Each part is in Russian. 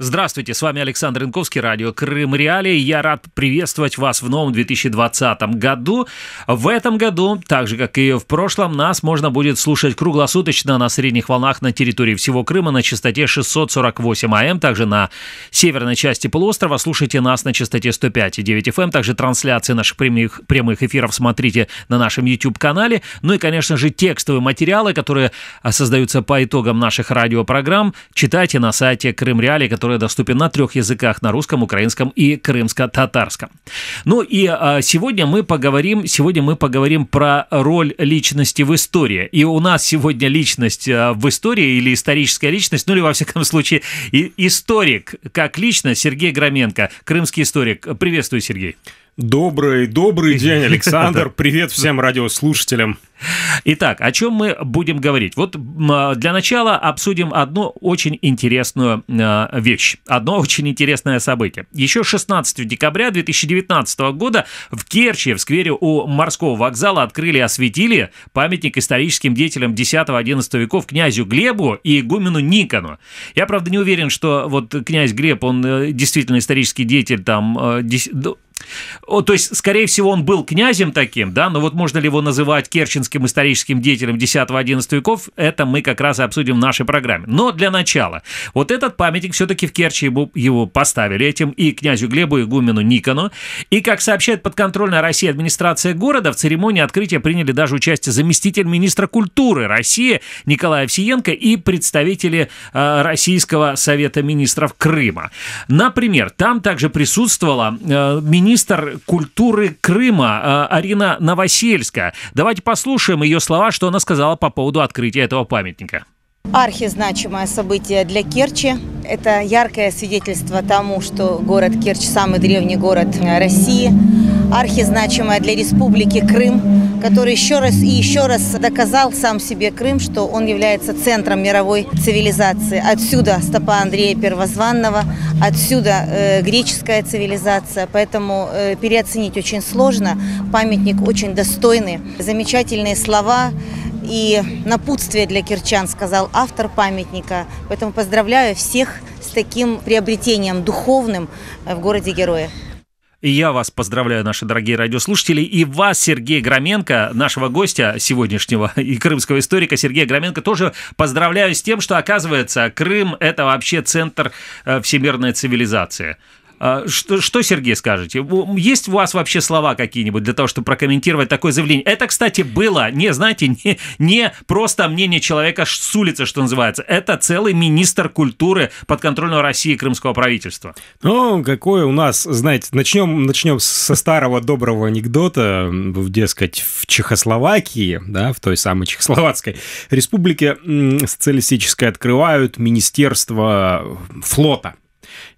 Здравствуйте, с вами Александр Инковский, радио Крым Реалии. Я рад приветствовать вас в новом 2020 году. В этом году, так же как и в прошлом, нас можно будет слушать круглосуточно на средних волнах на территории всего Крыма на частоте 648 АМ, также на северной части полуострова. Слушайте нас на частоте 105,9 FM, также трансляции наших прямых, прямых эфиров смотрите на нашем YouTube-канале. Ну и, конечно же, текстовые материалы, которые а, создаются по итогам наших радиопрограмм, читайте на сайте Крым Реалии, который который доступен на трех языках, на русском, украинском и крымско-татарском. Ну и а, сегодня мы поговорим, сегодня мы поговорим про роль личности в истории. И у нас сегодня личность а, в истории или историческая личность, ну или во всяком случае и, историк как личность Сергей Громенко, крымский историк. Приветствую, Сергей. Добрый, добрый день, Александр. Привет всем радиослушателям. Итак, о чем мы будем говорить? Вот а, для начала обсудим одну очень интересную а, вещь, одно очень интересное событие. Еще 16 декабря 2019 года в Керчи, в сквере у морского вокзала, открыли и осветили памятник историческим деятелям 10-11 веков князю Глебу и игумену Никону. Я, правда, не уверен, что вот князь Глеб, он э, действительно исторический деятель там э, ну, то есть, скорее всего, он был князем таким, да, но вот можно ли его называть керченским украинским историческим деятелям 10-11 веков, это мы как раз и обсудим в нашей программе. Но для начала, вот этот памятник все-таки в Керчи его, поставили этим и князю Глебу, и гумену Никону. И, как сообщает подконтрольная России администрация города, в церемонии открытия приняли даже участие заместитель министра культуры России Николай Овсиенко и представители э, Российского совета министров Крыма. Например, там также присутствовала э, министр культуры Крыма э, Арина Новосельская. Давайте послушаем послушаем ее слова, что она сказала по поводу открытия этого памятника. Архизначимое событие для Керчи. Это яркое свидетельство тому, что город Керчь – самый древний город России архизначимое для республики Крым, который еще раз и еще раз доказал сам себе Крым, что он является центром мировой цивилизации. Отсюда стопа Андрея Первозванного, отсюда э, греческая цивилизация, поэтому э, переоценить очень сложно. Памятник очень достойный. Замечательные слова и напутствие для кирчан сказал автор памятника. Поэтому поздравляю всех с таким приобретением духовным э, в городе Героя. И я вас поздравляю, наши дорогие радиослушатели, и вас, Сергей Громенко, нашего гостя сегодняшнего и крымского историка Сергея Громенко, тоже поздравляю с тем, что, оказывается, Крым – это вообще центр э, всемирной цивилизации. А, что, что, Сергей, скажете? Есть у вас вообще слова какие-нибудь для того, чтобы прокомментировать такое заявление? Это, кстати, было, не, знаете, не, не просто мнение человека с улицы, что называется. Это целый министр культуры подконтрольного России крымского правительства. Ну, какое у нас, знаете, начнем, начнем со старого доброго анекдота, в дескать, в Чехословакии, да, в той самой Чехословацкой республике социалистической открывают министерство флота –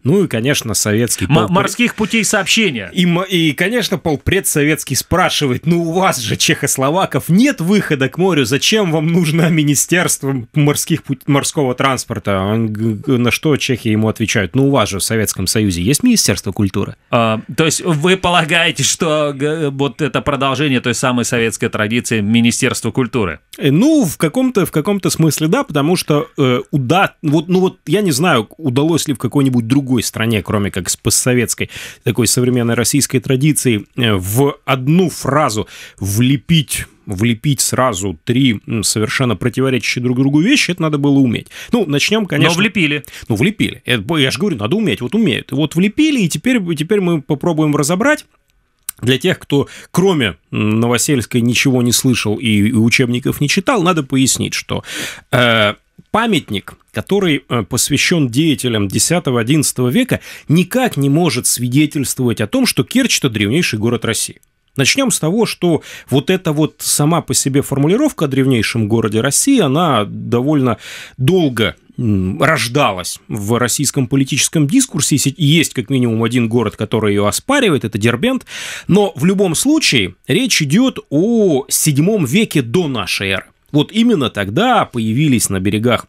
ну и, конечно, советский... М- морских путей сообщения. И, и, конечно, полпред советский спрашивает, ну у вас же, чехословаков, нет выхода к морю, зачем вам нужно Министерство морских пут... морского транспорта? на что чехи ему отвечают, ну у вас же в Советском Союзе есть Министерство культуры? А, то есть вы полагаете, что вот это продолжение той самой советской традиции Министерства культуры? Э, ну, в каком-то в каком смысле да, потому что э, уда... вот, ну вот я не знаю, удалось ли в какой-нибудь другой другой стране, кроме как с постсоветской такой современной российской традицией, э, в одну фразу влепить влепить сразу три совершенно противоречащие друг другу вещи, это надо было уметь. Ну, начнем, конечно. Но влепили. Ну, влепили. Это, я же говорю, надо уметь. Вот умеют. Вот влепили, и теперь, теперь мы попробуем разобрать. Для тех, кто кроме Новосельской ничего не слышал и, учебников не читал, надо пояснить, что э, памятник, который э, посвящен деятелям X-XI века, никак не может свидетельствовать о том, что Керчь – это древнейший город России. Начнем с того, что вот эта вот сама по себе формулировка о древнейшем городе России, она довольно долго рождалась в российском политическом дискурсе. Есть как минимум один город, который ее оспаривает, это Дербент. Но в любом случае речь идет о VII веке до нашей эры. Вот именно тогда появились на берегах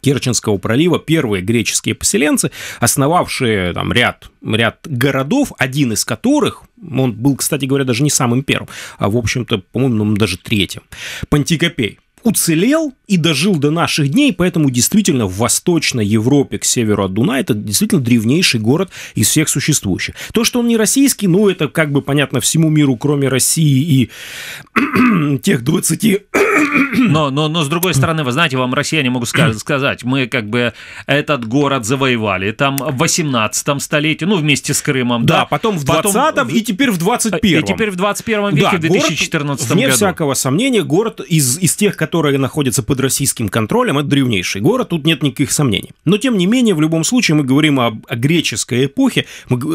Керченского пролива первые греческие поселенцы, основавшие там ряд, ряд городов, один из которых, он был, кстати говоря, даже не самым первым, а, в общем-то, по-моему, ну, даже третьим, Пантикопей уцелел и дожил до наших дней, поэтому действительно в Восточной Европе к северу от Дуна это действительно древнейший город из всех существующих. То, что он не российский, ну это как бы понятно всему миру, кроме России и тех 20 но, но, но с другой стороны, вы знаете, вам россияне могут сказать, мы как бы этот город завоевали там в 18 столетии, ну, вместе с Крымом. Да, да? потом в 20-м потом... и теперь в 21-м. И теперь в 21 веке, да, в 2014 город, вне году. всякого сомнения, город из, из тех, которые находятся под российским контролем, это древнейший город, тут нет никаких сомнений. Но, тем не менее, в любом случае, мы говорим об, о греческой эпохе,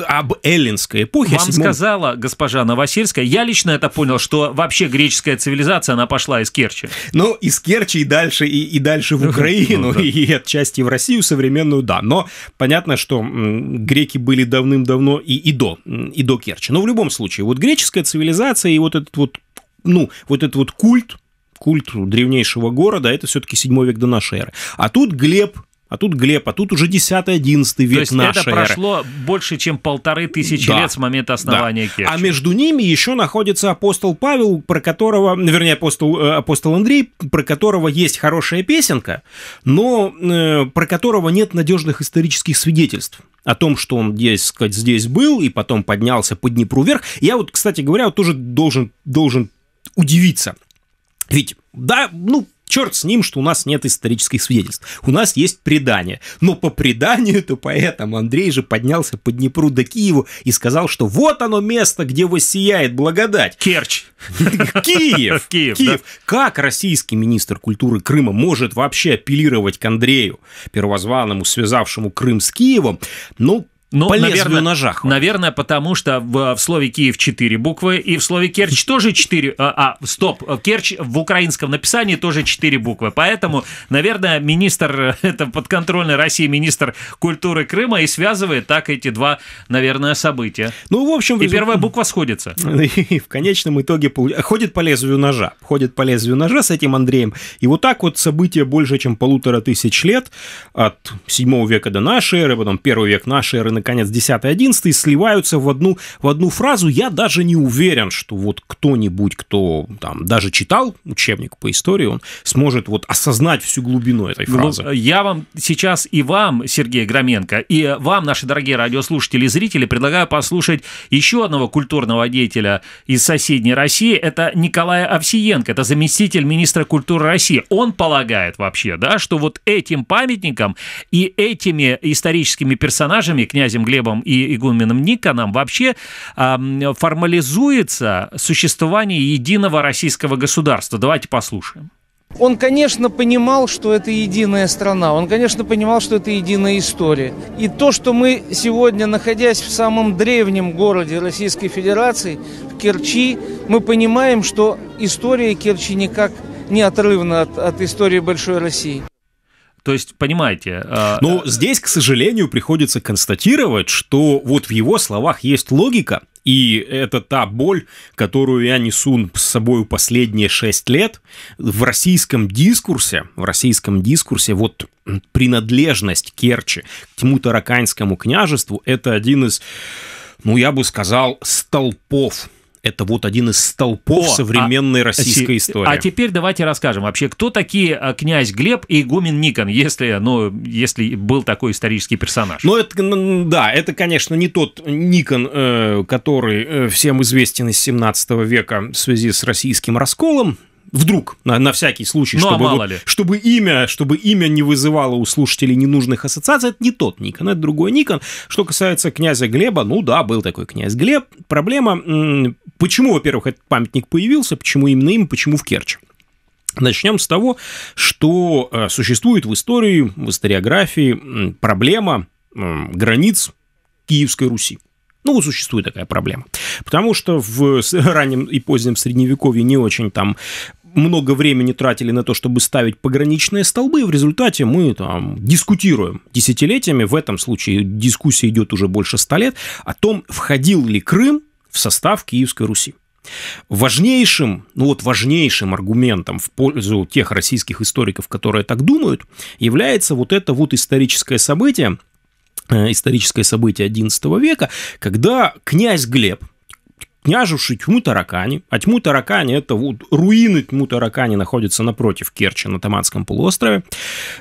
об эллинской эпохе. Вам 7... сказала госпожа Новосельская, я лично это понял, что вообще греческая цивилизация, она пошла из Керчи. Керчи. Ну, из Керчи и дальше, и, и дальше в ну, Украину, ну, да. и отчасти в Россию современную, да. Но понятно, что греки были давным-давно и, и до, и до Керчи. Но в любом случае, вот греческая цивилизация и вот этот вот, ну, вот этот вот культ, культ древнейшего города, это все-таки 7 век до нашей эры. А тут Глеб а тут Глеб, а тут уже 10-11 век нашей эры. это прошло эры. больше, чем полторы тысячи да. лет с момента основания да. Керчи. А между ними еще находится апостол Павел, про которого, ну, вернее, апостол, э, апостол Андрей, про которого есть хорошая песенка, но э, про которого нет надежных исторических свидетельств о том, что он здесь, сказать, здесь был и потом поднялся по Днепру вверх. Я вот, кстати говоря, вот тоже должен, должен удивиться. Ведь, да, ну, Черт с ним, что у нас нет исторических свидетельств. У нас есть предание. Но по преданию-то поэтому Андрей же поднялся по Днепру до Киева и сказал, что вот оно место, где воссияет благодать. Керчь. Киев. Киев. Киев. Как российский министр культуры Крыма может вообще апеллировать к Андрею, первозванному, связавшему Крым с Киевом? Ну, ну, по наверное, лезвию ножах. Наверное, потому что в, в слове Киев 4 буквы, и в слове Керч тоже 4... А, а, стоп, Керч в украинском написании тоже 4 буквы. Поэтому, наверное, министр, это подконтрольный России министр культуры Крыма и связывает так эти два, наверное, события. Ну, в общем... И первая буква сходится. И в конечном итоге ходит по лезвию ножа. Ходит по лезвию ножа с этим Андреем. И вот так вот события больше, чем полутора тысяч лет, от 7 века до нашей эры, потом 1 век нашей эры, наконец, 10-11 сливаются в одну, в одну фразу. Я даже не уверен, что вот кто-нибудь, кто там даже читал учебник по истории, он сможет вот осознать всю глубину этой ну, фразы. Я вам сейчас и вам, Сергей Громенко, и вам, наши дорогие радиослушатели и зрители, предлагаю послушать еще одного культурного деятеля из соседней России. Это Николай Овсиенко, это заместитель министра культуры России. Он полагает вообще, да, что вот этим памятником и этими историческими персонажами князь князем Глебом и игуменом Никоном вообще формализуется существование единого российского государства. Давайте послушаем. Он, конечно, понимал, что это единая страна, он, конечно, понимал, что это единая история. И то, что мы сегодня, находясь в самом древнем городе Российской Федерации, в Керчи, мы понимаем, что история Керчи никак не отрывна от, от истории Большой России. То есть, понимаете... А, ну, э, здесь, к сожалению, приходится констатировать, что вот в его словах есть логика, и это та боль, которую я несу с собой последние шесть лет. В российском дискурсе, в российском дискурсе вот принадлежность Керчи к тьму тараканскому княжеству – это один из ну, я бы сказал, столпов это вот один из столпов О, а современной а, российской истории. А теперь давайте расскажем вообще, кто такие а, князь Глеб и игумен Никон, если, ну, если был такой исторический персонаж. Ну, это, ну, да, это, конечно, не тот Никон, э, который э, всем известен из 17 века в связи с российским расколом, вдруг, на, на всякий случай, ну, а чтобы, а вот, ли. чтобы имя, чтобы имя не вызывало у слушателей ненужных ассоциаций, это не тот Никон, это другой Никон. Что касается князя Глеба, ну да, был такой князь Глеб. Проблема, почему, во-первых, этот памятник появился, почему именно им, почему в Керчи? Начнем с того, что э, существует в истории, в историографии проблема границ Киевской Руси. Ну, существует такая проблема. Потому что в раннем и позднем средневековье не очень там много времени тратили на то, чтобы ставить пограничные столбы, и в результате мы там дискутируем десятилетиями, в этом случае дискуссия идет уже больше ста лет, о том, входил ли Крым в состав Киевской Руси. Важнейшим, ну вот важнейшим аргументом в пользу тех российских историков, которые так думают, является вот это вот историческое событие, э, историческое событие XI века, когда князь Глеб, тняживший тьму Таракани. А тьму Таракани — это вот руины тьму Таракани находятся напротив Керчи на Таманском полуострове.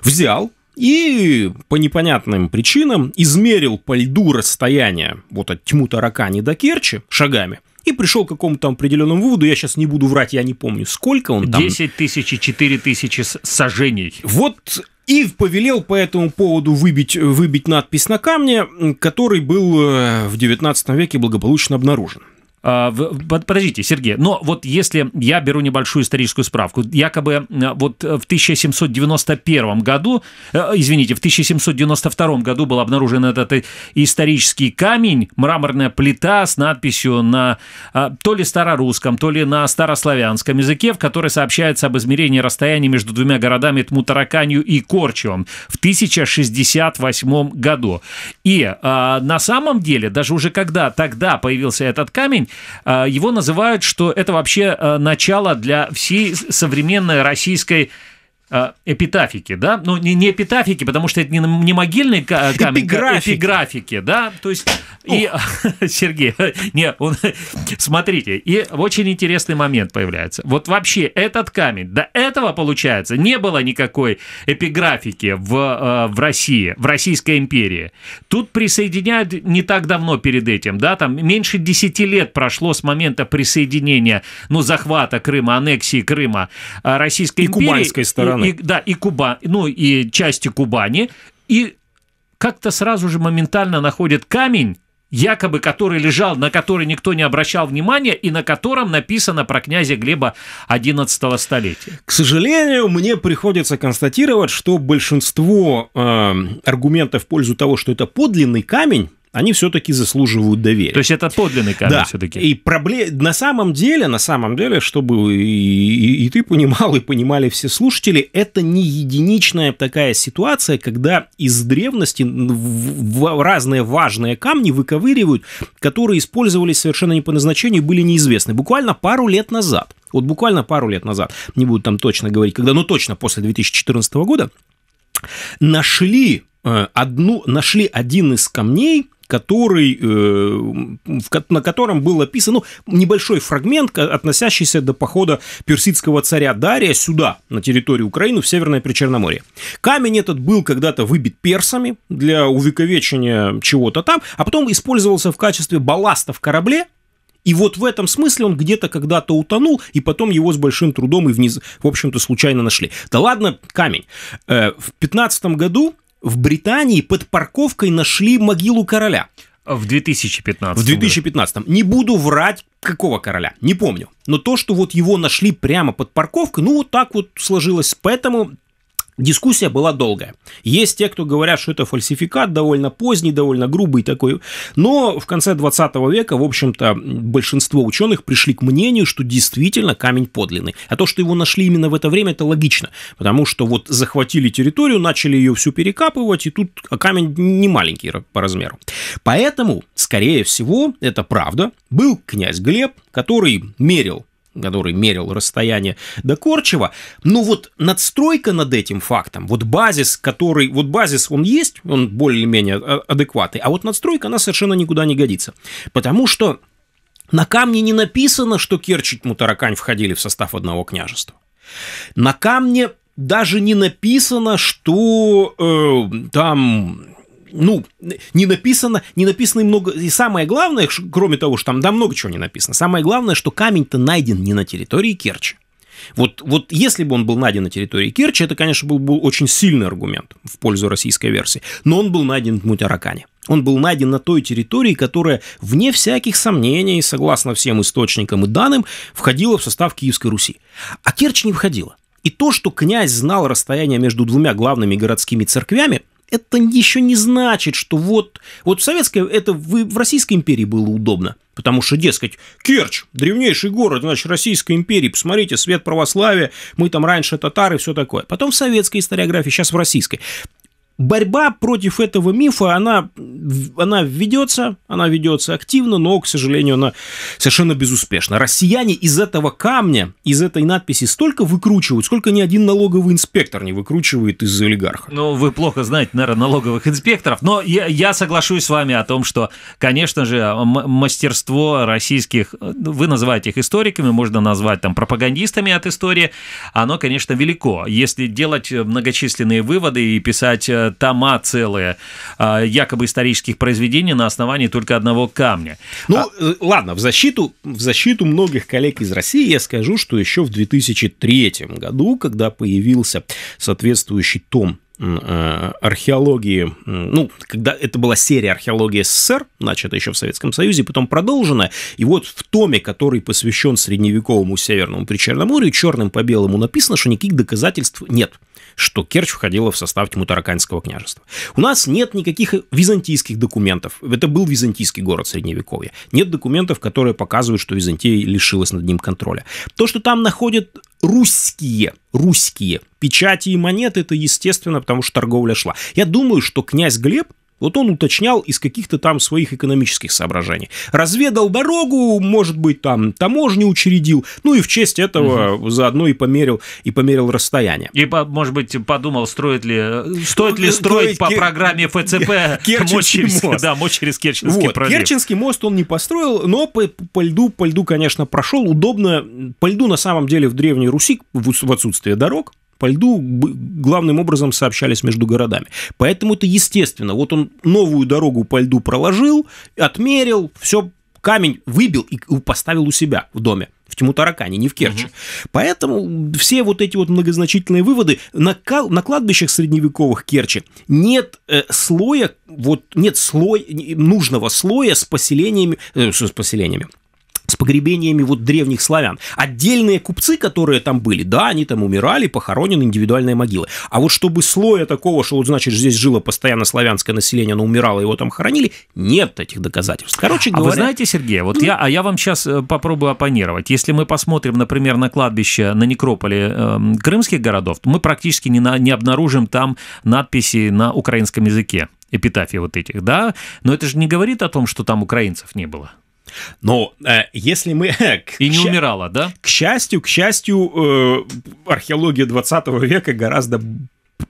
Взял и по непонятным причинам измерил по льду расстояние вот от тьму Таракани до Керчи шагами и пришел к какому-то определенному выводу. Я сейчас не буду врать, я не помню, сколько он там. 10 тысяч и 4 тысячи сажений. Вот и повелел по этому поводу выбить, выбить надпись на камне, который был э, в XIX веке благополучно обнаружен. А, подождите, Сергей, но вот если я беру небольшую историческую справку, якобы э, вот э, в 1791 году, э, извините, в 1792 году был обнаружен этот исторический камень, мраморная плита с надписью на то ли старорусском, то ли на старославянском языке, в которой сообщается об измерении расстояния между двумя городами Тмутараканью и Корчевом в 1068 году. И на самом деле, даже уже когда тогда появился этот камень, Э, его называют, что это вообще э, начало для всей современной российской а, эпитафики, да, но ну, не, не эпитафики, потому что это не, не могильные а, камни, эпиграфики. эпиграфики, да, то есть и Сергей, не, он, смотрите, и очень интересный момент появляется. Вот вообще этот камень, до этого получается не было никакой эпиграфики в э, в России, в Российской империи. Тут присоединяют не так давно перед этим, да, там меньше 10 лет прошло с момента присоединения, ну захвата Крыма, аннексии Крыма а, Российской и империи. И кубанской стороны страны. И, да, и Куба, ну и части Кубани, и как-то сразу же моментально находят камень, якобы который лежал, на который никто не обращал внимания и на котором написано про князя Глеба XI столетия. К сожалению, мне приходится констатировать, что большинство э, аргументов в пользу того, что это подлинный камень, они все-таки заслуживают доверия. То есть это подлинный камень да. все-таки. И проблем... на самом деле, на самом деле, чтобы и, и, и ты понимал, и понимали все слушатели, это не единичная такая ситуация, когда из древности в разные важные камни выковыривают, которые использовались совершенно не по назначению и были неизвестны. Буквально пару лет назад, вот буквально пару лет назад, не буду там точно говорить, когда, но ну, точно после 2014 года, нашли э, одну, нашли один из камней, который, э, на котором был описан ну, небольшой фрагмент, относящийся до похода персидского царя Дария сюда, на территорию Украины, в Северное Причерноморье. Камень этот был когда-то выбит персами для увековечения чего-то там, а потом использовался в качестве балласта в корабле, и вот в этом смысле он где-то когда-то утонул, и потом его с большим трудом и вниз, в общем-то, случайно нашли. Да ладно, камень. Э, в 15 году в Британии под парковкой нашли могилу короля. В 2015. В 2015. -м. Не буду врать, какого короля, не помню. Но то, что вот его нашли прямо под парковкой, ну вот так вот сложилось. Поэтому Дискуссия была долгая. Есть те, кто говорят, что это фальсификат, довольно поздний, довольно грубый такой. Но в конце 20 века, в общем-то, большинство ученых пришли к мнению, что действительно камень подлинный. А то, что его нашли именно в это время, это логично. Потому что вот захватили территорию, начали ее всю перекапывать, и тут камень не маленький по размеру. Поэтому, скорее всего, это правда, был князь Глеб, который мерил который мерил расстояние до Корчева. Но ну вот надстройка над этим фактом, вот базис, который, вот базис он есть, он более-менее э, адекватный, а вот надстройка, она совершенно никуда не годится. Потому что на камне не написано, что Керчь и Тмутаракань входили в состав одного княжества. На камне даже не написано, что э, там ну, не написано, не написано и много, и самое главное, кроме того, что там да много чего не написано, самое главное, что камень-то найден не на территории Керчи. Вот, вот если бы он был найден на территории Керчи, это, конечно, был бы очень сильный аргумент в пользу российской версии, но он был найден в Мутяракане. Он был найден на той территории, которая, вне всяких сомнений, согласно всем источникам и данным, входила в состав Киевской Руси. А Керчь не входила. И то, что князь знал расстояние между двумя главными городскими церквями, это еще не значит, что вот... Вот в советской... Это в, в Российской империи было удобно. Потому что, дескать, Керчь, древнейший город, значит, Российской империи, посмотрите, свет православия, мы там раньше татары, все такое. Потом в советской историографии, сейчас в российской борьба против этого мифа, она, она ведется, она ведется активно, но, к сожалению, она совершенно безуспешна. Россияне из этого камня, из этой надписи столько выкручивают, сколько ни один налоговый инспектор не выкручивает из олигарха. Ну, вы плохо знаете, наверное, налоговых инспекторов, но я, я соглашусь с вами о том, что, конечно же, мастерство российских, вы называете их историками, можно назвать там пропагандистами от истории, оно, конечно, велико. Если делать многочисленные выводы и писать э, тома целые а, якобы исторических произведений на основании только одного камня. Ну, а... Э, ладно, в защиту, в защиту многих коллег из России я скажу, что еще в 2003 году, когда появился соответствующий том Э, археологии, ну, когда это была серия археологии СССР, начата еще в Советском Союзе, потом продолжена, и вот в томе, который посвящен средневековому Северному Причерноморью, черным по белому написано, что никаких доказательств нет что Керчь входила в состав Тимутараканского княжества. У нас нет никаких византийских документов. Это был византийский город Средневековья. Нет документов, которые показывают, что Византия лишилась над ним контроля. То, что там находят русские, русские печати и монеты, это естественно, потому что торговля шла. Я думаю, что князь Глеб вот он уточнял из каких-то там своих экономических соображений. Разведал дорогу, может быть, там таможню учредил, ну и в честь этого угу. заодно и померил, и померил расстояние. И, может быть, подумал, строит ли, стоит ли ну, строить э, по программе ФЦП мост. Да, мост через Керченский вот. пролив. Керченский мост он не построил, но по, по льду, по льду, конечно, прошел. Удобно. По льду, на самом деле, в Древней Руси в отсутствие дорог, по льду главным образом сообщались между городами. Поэтому это естественно. Вот он новую дорогу по льду проложил, отмерил, все камень выбил и поставил у себя в доме в Тимутаракане, не в Керчи. Угу. Поэтому все вот эти вот многозначительные выводы на, на кладбищах средневековых Керчи нет э, слоя, вот нет слоя, нужного слоя с поселениями, э, с поселениями, с погребениями вот древних славян. Отдельные купцы, которые там были, да, они там умирали, похоронены, индивидуальные могилы. А вот чтобы слоя такого, что вот значит здесь жило постоянно славянское население, оно умирало, его там хоронили, нет этих доказательств. Короче говоря... А вы знаете, Сергей, вот ну... я, а я вам сейчас э, попробую оппонировать. Если мы посмотрим, например, на кладбище, на некрополе э, крымских городов, то мы практически не, на, не обнаружим там надписи на украинском языке эпитафии вот этих, да, но это же не говорит о том, что там украинцев не было. Но э, если мы... К, и не к, умирала, да? К счастью, к счастью, э, археология 20 века гораздо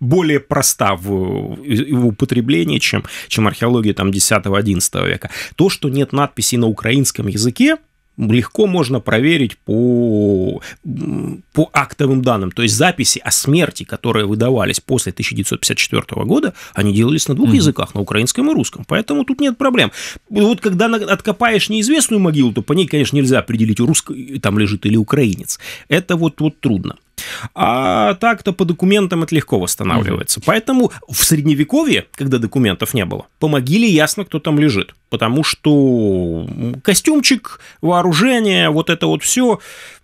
более проста в, в употреблении, чем, чем археология там 10-11 века. То, что нет надписей на украинском языке, легко можно проверить по, по актовым данным. То есть записи о смерти, которые выдавались после 1954 года, они делались на двух mm-hmm. языках, на украинском и русском. Поэтому тут нет проблем. Ну, вот когда откопаешь неизвестную могилу, то по ней, конечно, нельзя определить, русский там лежит или украинец. Это вот, вот трудно. А так-то по документам это легко восстанавливается. Угу. Поэтому в средневековье, когда документов не было, по могиле ясно, кто там лежит. Потому что костюмчик, вооружение, вот это вот все,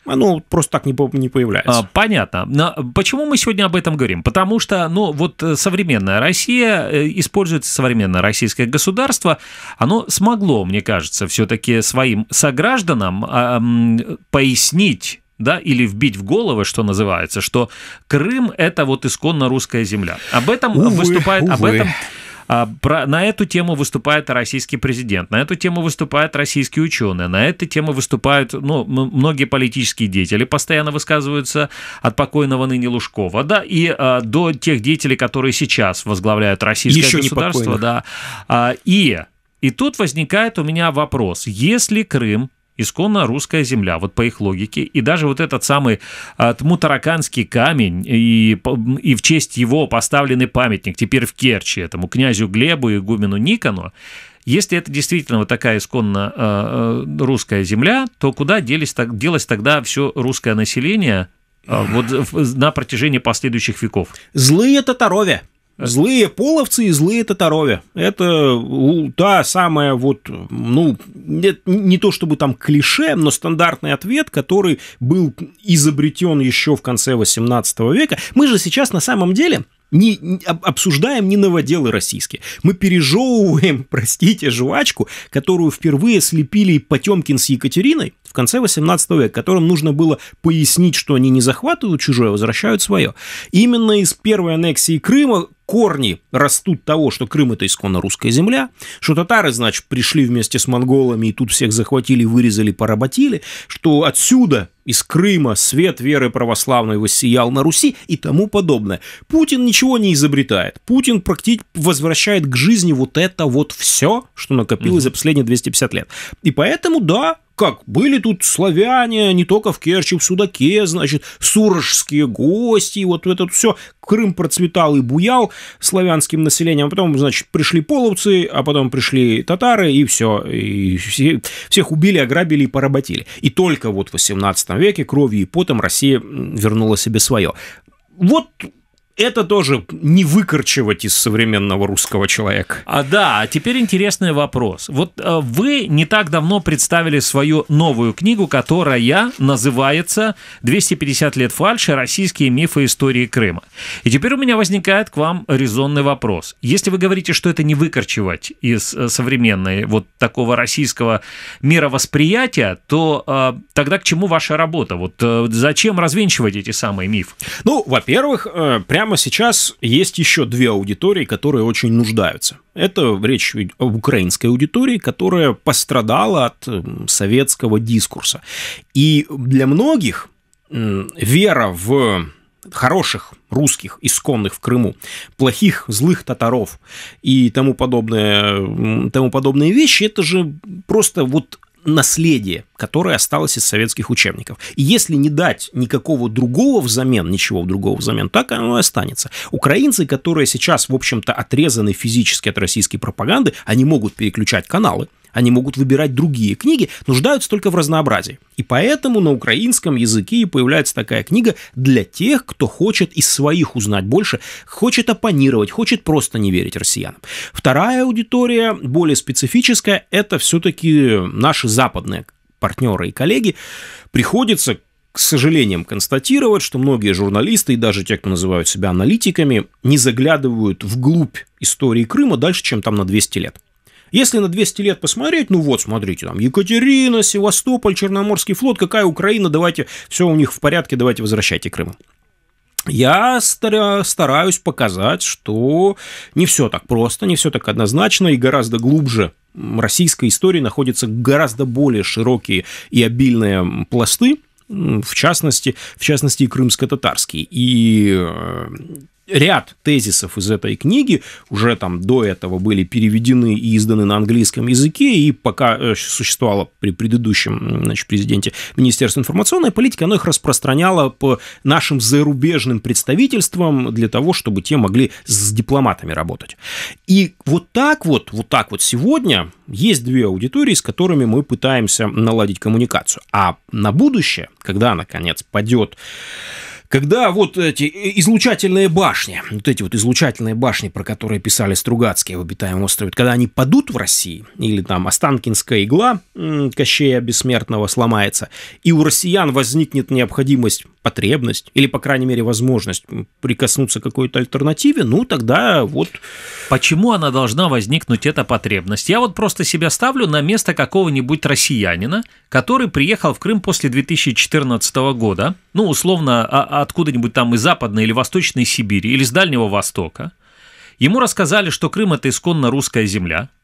оно просто так не, не появляется. А, понятно. Но почему мы сегодня об этом говорим? Потому что, ну, вот э, современная Россия, э, используется современное российское государство, оно смогло, мне кажется, все-таки своим согражданам эм, пояснить да, или вбить в головы, что называется, что Крым – это вот исконно русская земля. Об этом увы, выступает, увы. об этом а, про, на эту тему выступает российский президент, на эту тему выступают российские ученые, на эту тему выступают ну, многие политические деятели, постоянно высказываются от покойного ныне Лужкова, да, и а, до тех деятелей, которые сейчас возглавляют российское Еще государство, да. А, и, и тут возникает у меня вопрос, если Крым исконно русская земля, вот по их логике. И даже вот этот самый а, Тмутараканский камень, и, и в честь его поставленный памятник теперь в Керчи, этому князю Глебу и гумену Никону, если это действительно вот такая исконно а, а, русская земля, то куда делись, так, делось тогда все русское население а, вот, на протяжении последующих веков? Злые татарове. Злые половцы и злые татарове. Это та самая вот, ну, не, не то чтобы там клише, но стандартный ответ, который был изобретен еще в конце 18 века. Мы же сейчас на самом деле не обсуждаем не новоделы российские. Мы пережевываем, простите, жвачку, которую впервые слепили Потемкин с Екатериной в конце 18 века, которым нужно было пояснить, что они не захватывают чужое, а возвращают свое. Именно из первой аннексии Крыма корни растут того, что Крым – это исконно русская земля, что татары, значит, пришли вместе с монголами и тут всех захватили, вырезали, поработили, что отсюда из Крыма свет веры православной воссиял на Руси и тому подобное. Путин ничего не изобретает. Путин практически возвращает к жизни вот это вот все, что накопилось угу. за последние 250 лет. И поэтому, да, как, были тут славяне, не только в Керчи, в Судаке, значит, сурожские гости, вот это все. Крым процветал и буял славянским населением, а потом, значит, пришли половцы, а потом пришли татары, и все, и все, всех убили, ограбили и поработили. И только вот в 18 веке кровью и потом Россия вернула себе свое. Вот это тоже не выкорчевать из современного русского человека. А да, А теперь интересный вопрос. Вот э, вы не так давно представили свою новую книгу, которая называется «250 лет фальши. Российские мифы истории Крыма». И теперь у меня возникает к вам резонный вопрос. Если вы говорите, что это не выкорчевать из э, современной вот такого российского мировосприятия, то э, тогда к чему ваша работа? Вот э, зачем развенчивать эти самые мифы? Ну, во-первых, э, прям Прямо сейчас есть еще две аудитории, которые очень нуждаются. Это речь об украинской аудитории, которая пострадала от советского дискурса. И для многих вера в хороших русских, исконных в Крыму, плохих, злых татаров и тому подобное, тому подобные вещи, это же просто вот наследие, которое осталось из советских учебников. И если не дать никакого другого взамен, ничего другого взамен, так оно и останется. Украинцы, которые сейчас, в общем-то, отрезаны физически от российской пропаганды, они могут переключать каналы – они могут выбирать другие книги, нуждаются только в разнообразии. И поэтому на украинском языке и появляется такая книга для тех, кто хочет из своих узнать больше, хочет оппонировать, хочет просто не верить россиянам. Вторая аудитория, более специфическая, это все-таки наши западные партнеры и коллеги. Приходится к сожалениям констатировать, что многие журналисты и даже те, кто называют себя аналитиками, не заглядывают вглубь истории Крыма дальше, чем там на 200 лет. Если на 200 лет посмотреть, ну вот, смотрите, там Екатерина, Севастополь, Черноморский флот, какая Украина, давайте, все у них в порядке, давайте возвращайте Крым. Я стараюсь показать, что не все так просто, не все так однозначно и гораздо глубже российской истории находятся гораздо более широкие и обильные пласты, в частности, в частности и крымско татарские И э, ряд тезисов из этой книги уже там до этого были переведены и изданы на английском языке, и пока э, существовало при предыдущем значит, президенте Министерство информационной политики, оно их распространяло по нашим зарубежным представительствам для того, чтобы те могли с дипломатами работать. И вот так вот, вот так вот сегодня есть две аудитории, с которыми мы пытаемся наладить коммуникацию. А на будущее, когда, наконец, падет когда вот эти э, излучательные башни, вот эти вот излучательные башни, про которые писали Стругацкие в «Обитаемом острове», когда они падут в России, или там Останкинская игла Кощея Бессмертного сломается, и у россиян возникнет необходимость потребность или, по крайней мере, возможность прикоснуться к какой-то альтернативе, ну тогда вот... Почему она должна возникнуть, эта потребность? Я вот просто себя ставлю на место какого-нибудь россиянина, который приехал в Крым после 2014 года, ну, условно, а, откуда-нибудь там из Западной или Восточной Сибири, или с Дальнего Востока. Ему рассказали, что Крым – это исконно русская земля –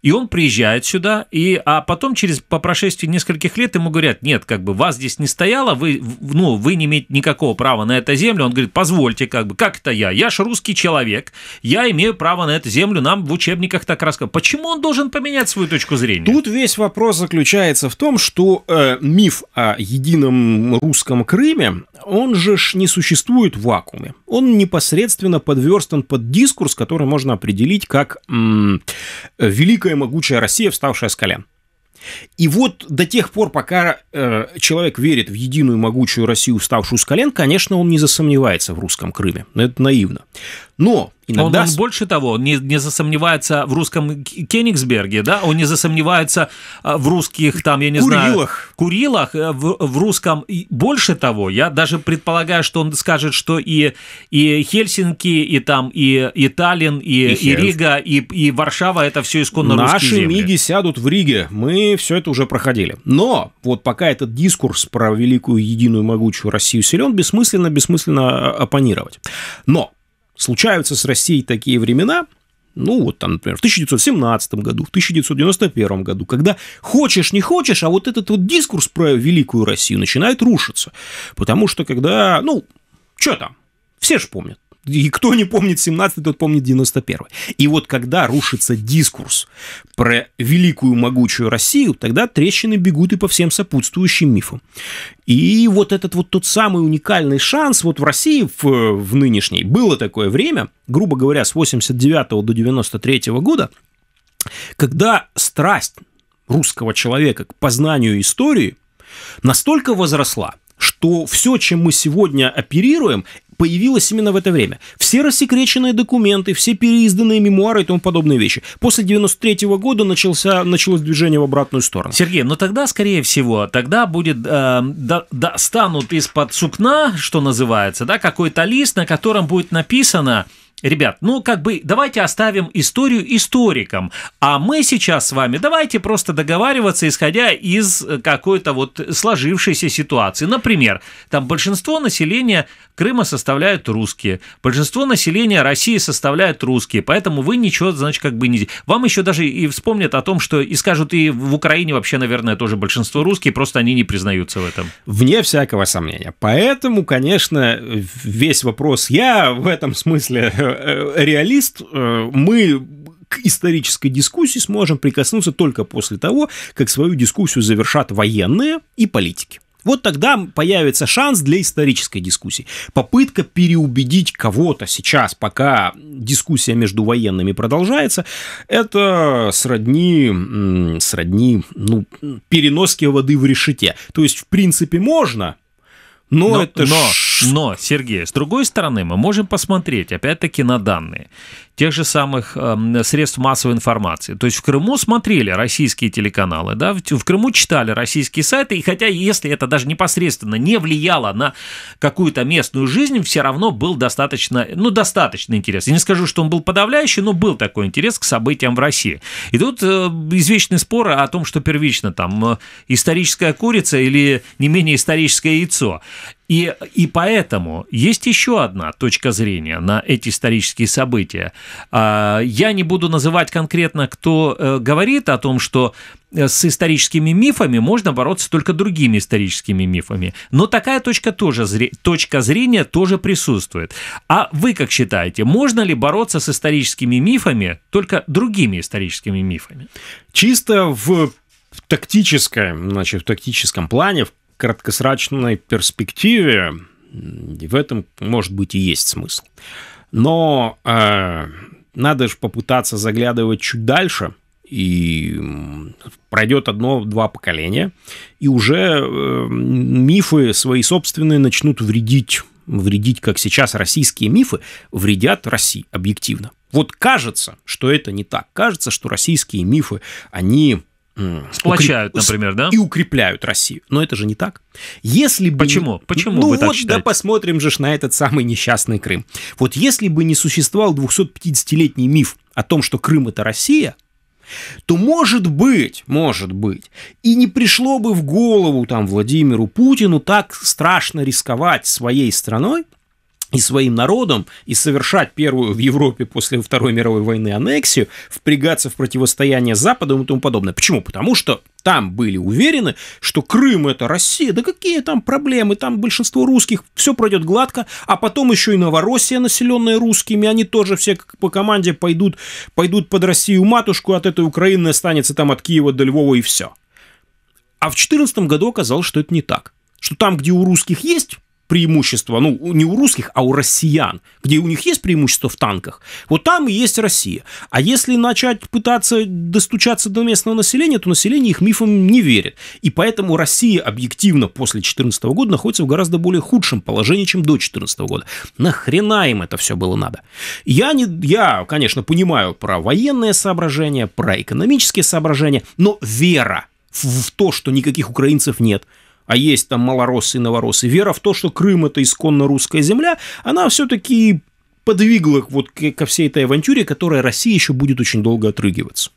и он приезжает сюда, и, а потом через по прошествии нескольких лет ему говорят, нет, как бы вас здесь не стояло, вы, ну, вы не имеете никакого права на эту землю. Он говорит, позвольте, как бы, как это я? Я же русский человек, я имею право на эту землю, нам в учебниках так рассказывают. Почему он должен поменять свою точку зрения? Тут весь вопрос заключается в том, что э, миф о едином русском Крыме, он же ж не существует в вакууме. Он непосредственно подверстан под дискурс, который можно определить как м- великая могучая Россия, вставшая с колен. И вот до тех пор, пока э, человек верит в единую могучую Россию, вставшую с колен, конечно, он не засомневается в русском Крыме. это наивно. Но иногда... Он, он больше того, не, не засомневается в русском Кенигсберге, да, он не засомневается а, в русских, там, я не Курилах. знаю... Курилах. Э, в, в русском... И больше того, я даже предполагаю, что он скажет, что и, и Хельсинки, и там, и, и Таллин, и, и, и Рига, и, и Варшава, это все исконно Наши русские Наши миги сядут в Риге, мы все это уже проходили. Но вот пока этот дискурс про великую, единую, могучую Россию силен, бессмысленно, бессмысленно а, оппонировать. Но случаются с Россией такие времена, ну вот там, например, в 1917 году, в 1991 году, когда хочешь, не хочешь, а вот этот вот дискурс про великую Россию начинает рушиться. Потому что когда, ну, что там, все же помнят и кто не помнит 17-й, тот помнит 91-й. И вот когда рушится дискурс про великую могучую Россию, тогда трещины бегут и по всем сопутствующим мифам. И вот этот вот тот самый уникальный шанс вот в России в, в нынешней было такое время, грубо говоря, с 89 до 93 -го года, когда страсть русского человека к познанию истории настолько возросла, что все, чем мы сегодня оперируем, появилось именно в это время. Все рассекреченные документы, все переизданные мемуары и тому подобные вещи. После 93 -го года начался, началось движение в обратную сторону. Сергей, но ну тогда, скорее всего, тогда будет, э, да, да, из-под сукна, что называется, да, какой-то лист, на котором будет написано Ребят, ну как бы давайте оставим историю историкам, а мы сейчас с вами давайте просто договариваться, исходя из э, какой-то вот сложившейся ситуации. Например, там большинство населения Крыма составляют русские, большинство населения России составляют русские, поэтому вы ничего, значит, как бы не... Вам еще даже и вспомнят о том, что и скажут, и в Украине вообще, наверное, тоже большинство русские, просто они не признаются в этом. Вне всякого сомнения. Поэтому, конечно, весь вопрос я в этом смысле Э, реалист, э, мы к исторической дискуссии сможем прикоснуться только после того, как свою дискуссию завершат военные и политики. Вот тогда появится шанс для исторической дискуссии. Попытка переубедить кого-то сейчас, пока дискуссия между военными продолжается, это сродни, сродни ну, переноски воды в решете. То есть, в принципе, можно, но, но это но, ш... но, Сергей, с другой стороны, мы можем посмотреть опять-таки на данные тех же самых эм, средств массовой информации. То есть в Крыму смотрели российские телеканалы, да, в, Крыму читали российские сайты, и хотя если это даже непосредственно не влияло на какую-то местную жизнь, все равно был достаточно, ну, достаточно интерес. Я не скажу, что он был подавляющий, но был такой интерес к событиям в России. И тут э, извечные споры о том, что первично там э, историческая курица или не менее историческое яйцо. И, и поэтому есть еще одна точка зрения на эти исторические события. А, я не буду называть конкретно, кто э, говорит о том, что э, с историческими мифами можно бороться только другими историческими мифами. Но такая точка, тоже, точка зрения тоже присутствует. А вы как считаете, можно ли бороться с историческими мифами только другими историческими мифами? Чисто в в тактическом, значит, в тактическом плане, в краткосрочной перспективе в этом, может быть, и есть смысл. Но э, надо же попытаться заглядывать чуть дальше, и пройдет одно-два поколения, и уже э, мифы свои собственные начнут вредить вредить, как сейчас российские мифы, вредят России объективно. Вот кажется, что это не так. Кажется, что российские мифы, они Сплочают, укреп... например, да? И укрепляют Россию. Но это же не так. Если бы... Почему? Почему ну вы вот, так считаете? да посмотрим же на этот самый несчастный Крым. Вот если бы не существовал 250-летний миф о том, что Крым – это Россия, то, может быть, может быть, и не пришло бы в голову там Владимиру Путину так страшно рисковать своей страной, и своим народом, и совершать первую в Европе после Второй мировой войны аннексию, впрягаться в противостояние с Западом и тому подобное. Почему? Потому что там были уверены, что Крым это Россия, да какие там проблемы, там большинство русских, все пройдет гладко, а потом еще и Новороссия, населенная русскими, они тоже все по команде пойдут, пойдут под Россию матушку, от этой Украины останется там от Киева до Львова и все. А в 2014 году оказалось, что это не так. Что там, где у русских есть преимущество, ну, не у русских, а у россиян, где у них есть преимущество в танках, вот там и есть Россия. А если начать пытаться достучаться до местного населения, то население их мифам не верит. И поэтому Россия объективно после 2014 года находится в гораздо более худшем положении, чем до 2014 года. Нахрена им это все было надо? Я, не, я конечно, понимаю про военные соображения, про экономические соображения, но вера в, в то, что никаких украинцев нет – а есть там малоросы и новоросы вера в то, что Крым – это исконно русская земля, она все-таки подвигла вот ко всей этой авантюре, которая Россия еще будет очень долго отрыгиваться.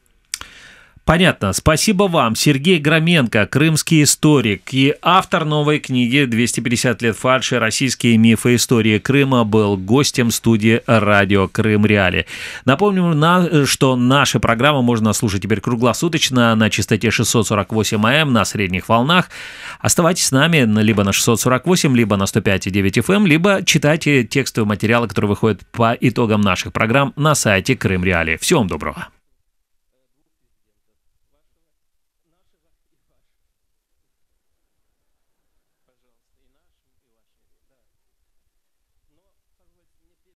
Понятно. Спасибо вам, Сергей Громенко, крымский историк и автор новой книги «250 лет фальши. Российские мифы истории Крыма» был гостем студии радио «Крым Реали». Напомню, что наши программы можно слушать теперь круглосуточно на частоте 648 АМ на средних волнах. Оставайтесь с нами либо на 648, либо на 105,9 FM, эм, либо читайте текстовые материалы, которые выходят по итогам наших программ на сайте «Крым Реали». Всем доброго!